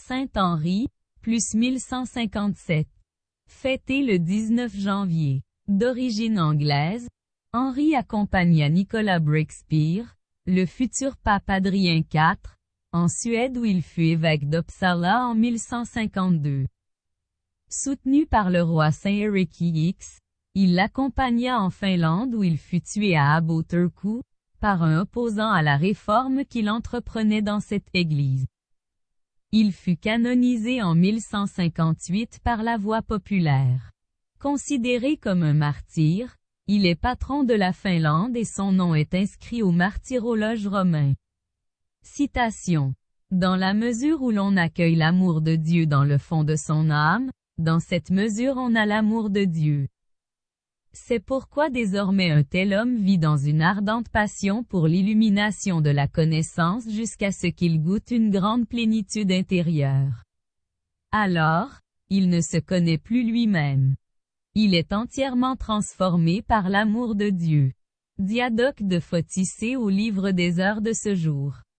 Saint-Henri, plus 1157. Fêté le 19 janvier. D'origine anglaise, Henri accompagna Nicolas Breakspear, le futur pape Adrien IV, en Suède où il fut évêque d'Uppsala en 1152. Soutenu par le roi Saint-Eric X, il l'accompagna en Finlande où il fut tué à Aboturku, par un opposant à la réforme qu'il entreprenait dans cette église. Il fut canonisé en 1158 par la Voix populaire. Considéré comme un martyr, il est patron de la Finlande et son nom est inscrit au martyrologe romain. Citation. Dans la mesure où l'on accueille l'amour de Dieu dans le fond de son âme, dans cette mesure on a l'amour de Dieu. C'est pourquoi désormais un tel homme vit dans une ardente passion pour l'illumination de la connaissance jusqu'à ce qu'il goûte une grande plénitude intérieure. Alors, il ne se connaît plus lui-même. Il est entièrement transformé par l'amour de Dieu. Diadoque de Fautissé au livre des heures de ce jour.